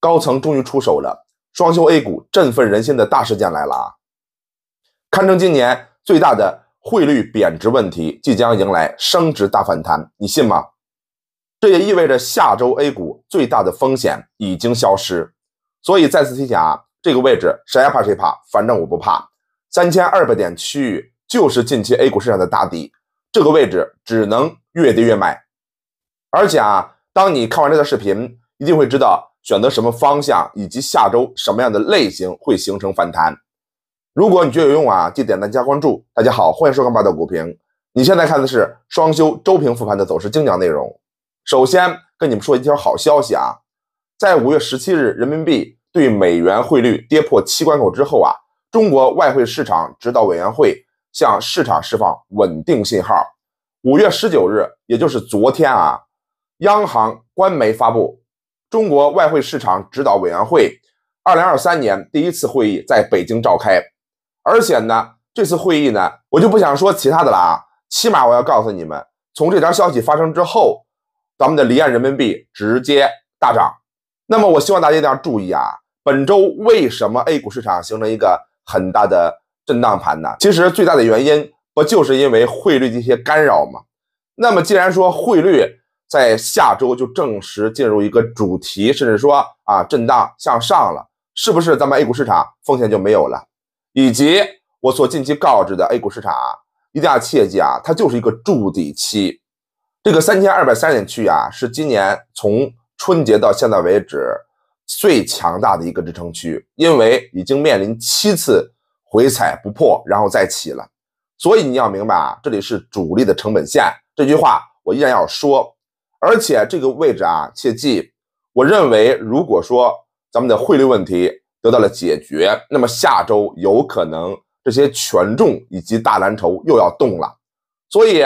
高层终于出手了，双休 A 股振奋人心的大事件来了啊！堪称今年最大的汇率贬值问题，即将迎来升值大反弹，你信吗？这也意味着下周 A 股最大的风险已经消失。所以再次提醒啊，这个位置谁怕谁怕，反正我不怕。三千二百点区域就是近期 A 股市场的大底，这个位置只能越跌越买。而且啊，当你看完这段视频，一定会知道。选择什么方向，以及下周什么样的类型会形成反弹？如果你觉得有用啊，记得点赞加关注。大家好，欢迎收看《霸道股评》。你现在看的是双休周评复盘的走势精讲内容。首先跟你们说一条好消息啊，在五月十七日人民币对美元汇率跌破七关口之后啊，中国外汇市场指导委员会向市场释放稳定信号。五月十九日，也就是昨天啊，央行官媒发布。中国外汇市场指导委员会二零二三年第一次会议在北京召开，而且呢，这次会议呢，我就不想说其他的了啊。起码我要告诉你们，从这条消息发生之后，咱们的离岸人民币直接大涨。那么，我希望大家一定要注意啊，本周为什么 A 股市场形成一个很大的震荡盘呢？其实最大的原因不就是因为汇率这些干扰吗？那么，既然说汇率，在下周就正式进入一个主题，甚至说啊，震荡向上了，是不是咱们 A 股市场风险就没有了？以及我所近期告知的 A 股市场，一定要切记啊，它就是一个筑底期。这个三千二百三十点区啊，是今年从春节到现在为止最强大的一个支撑区，因为已经面临七次回踩不破，然后再起了。所以你要明白啊，这里是主力的成本线。这句话我依然要说。而且这个位置啊，切记！我认为，如果说咱们的汇率问题得到了解决，那么下周有可能这些权重以及大蓝筹又要动了。所以，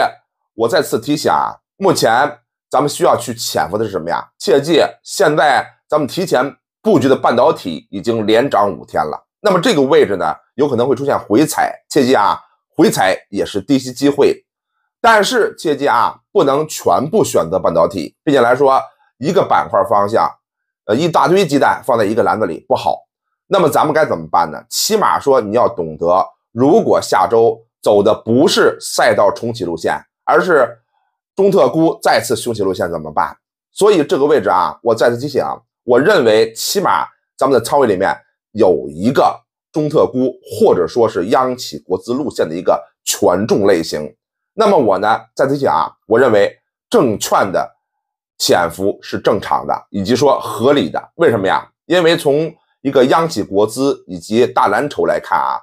我再次提醒啊，目前咱们需要去潜伏的是什么呀？切记，现在咱们提前布局的半导体已经连涨五天了，那么这个位置呢，有可能会出现回踩，切记啊，回踩也是低吸机会。但是切记啊，不能全部选择半导体，毕竟来说一个板块方向，呃，一大堆鸡蛋放在一个篮子里不好。那么咱们该怎么办呢？起码说你要懂得，如果下周走的不是赛道重启路线，而是中特估再次雄起路线怎么办？所以这个位置啊，我再次提醒，我认为起码咱们的仓位里面有一个中特估，或者说是央企国资路线的一个权重类型。那么我呢在次讲啊，我认为证券的潜伏是正常的，以及说合理的。为什么呀？因为从一个央企国资以及大蓝筹来看啊，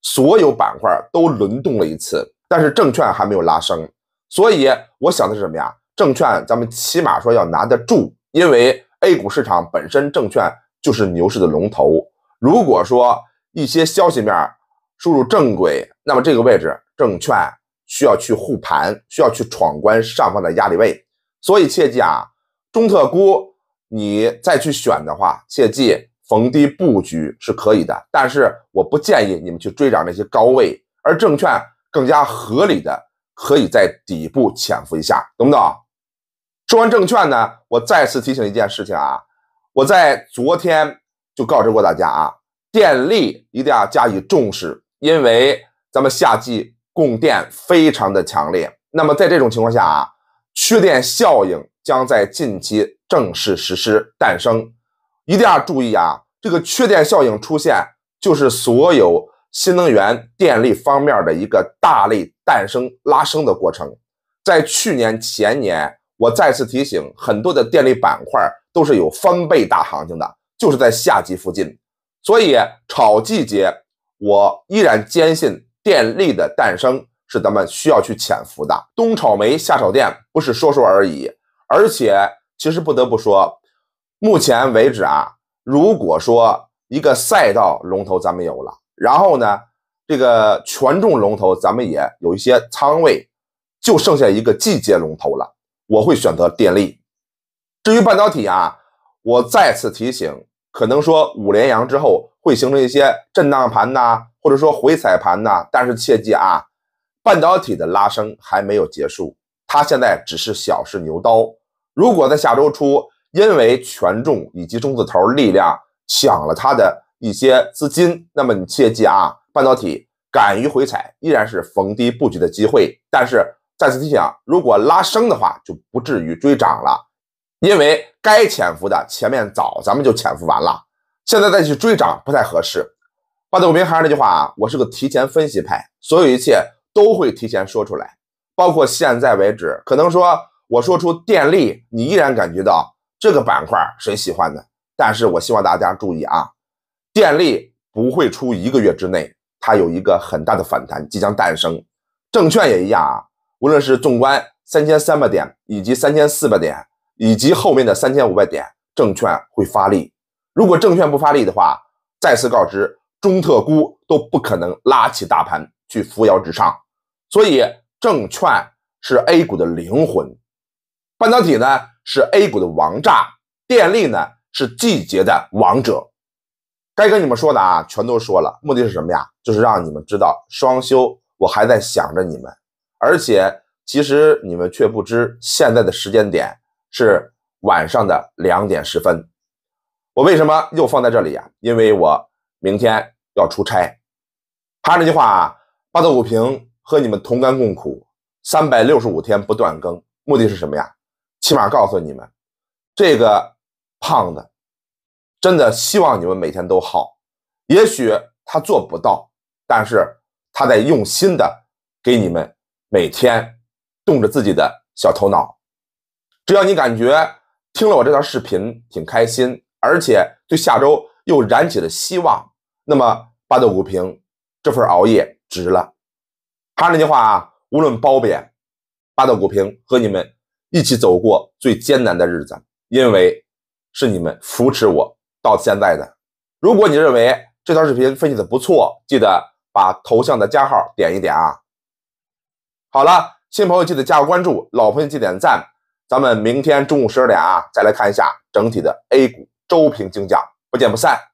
所有板块都轮动了一次，但是证券还没有拉升。所以我想的是什么呀？证券咱们起码说要拿得住，因为 A 股市场本身证券就是牛市的龙头。如果说一些消息面输入正轨，那么这个位置证券。需要去护盘，需要去闯关上方的压力位，所以切记啊，中特估你再去选的话，切记逢低布局是可以的，但是我不建议你们去追涨那些高位，而证券更加合理的可以在底部潜伏一下，懂不懂？说完证券呢，我再次提醒一件事情啊，我在昨天就告知过大家啊，电力一定要加以重视，因为咱们夏季。供电非常的强烈，那么在这种情况下啊，缺电效应将在近期正式实施诞生。一定要注意啊，这个缺电效应出现，就是所有新能源电力方面的一个大力诞生拉升的过程。在去年前年，我再次提醒，很多的电力板块都是有翻倍大行情的，就是在夏季附近。所以，炒季节，我依然坚信。电力的诞生是咱们需要去潜伏的。冬炒煤，夏炒电不是说说而已，而且其实不得不说，目前为止啊，如果说一个赛道龙头咱们有了，然后呢，这个权重龙头咱们也有一些仓位，就剩下一个季节龙头了。我会选择电力。至于半导体啊，我再次提醒。可能说五连阳之后会形成一些震荡盘呐，或者说回踩盘呐，但是切记啊，半导体的拉升还没有结束，它现在只是小试牛刀。如果在下周初因为权重以及中字头力量抢了它的一些资金，那么你切记啊，半导体敢于回踩依然是逢低布局的机会。但是再次提醒，如果拉升的话就不至于追涨了。因为该潜伏的前面早咱们就潜伏完了，现在再去追涨不太合适。花总名还是那句话啊，我是个提前分析派，所有一切都会提前说出来，包括现在为止，可能说我说出电力，你依然感觉到这个板块谁喜欢的？但是我希望大家注意啊，电力不会出一个月之内，它有一个很大的反弹即将诞生。证券也一样啊，无论是纵观三千三百点以及三千四百点。以及后面的三千五百点，证券会发力。如果证券不发力的话，再次告知中特估都不可能拉起大盘去扶摇直上。所以，证券是 A 股的灵魂，半导体呢是 A 股的王炸，电力呢是季节的王者。该跟你们说的啊，全都说了。目的是什么呀？就是让你们知道双休我还在想着你们，而且其实你们却不知现在的时间点。是晚上的两点十分，我为什么又放在这里呀？因为我明天要出差。还是那句话啊，八道五平和你们同甘共苦，三百六十五天不断更，目的是什么呀？起码告诉你们，这个胖子真的希望你们每天都好。也许他做不到，但是他在用心的给你们每天动着自己的小头脑。只要你感觉听了我这条视频挺开心，而且对下周又燃起了希望，那么八道股评这份熬夜值了。还是那句话啊，无论褒贬，八道股评和你们一起走过最艰难的日子，因为是你们扶持我到现在的。如果你认为这条视频分析的不错，记得把头像的加号点一点啊。好了，新朋友记得加个关注，老朋友记得点赞。咱们明天中午十二点啊，再来看一下整体的 A 股周评精讲，不见不散。